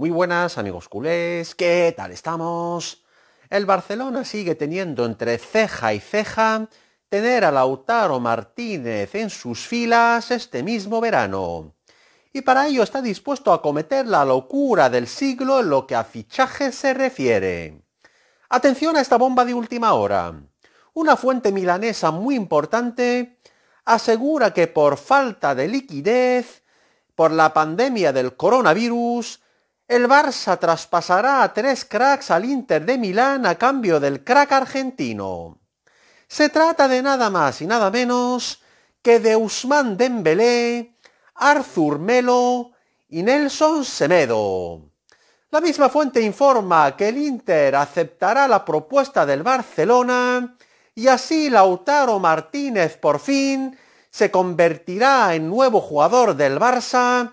Muy buenas amigos culés, ¿qué tal estamos? El Barcelona sigue teniendo entre ceja y ceja tener a Lautaro Martínez en sus filas este mismo verano. Y para ello está dispuesto a cometer la locura del siglo en lo que a fichajes se refiere. Atención a esta bomba de última hora. Una fuente milanesa muy importante asegura que por falta de liquidez, por la pandemia del coronavirus, el Barça traspasará a tres cracks al Inter de Milán a cambio del crack argentino. Se trata de nada más y nada menos que de Usman Dembélé, Arthur Melo y Nelson Semedo. La misma fuente informa que el Inter aceptará la propuesta del Barcelona y así Lautaro Martínez por fin se convertirá en nuevo jugador del Barça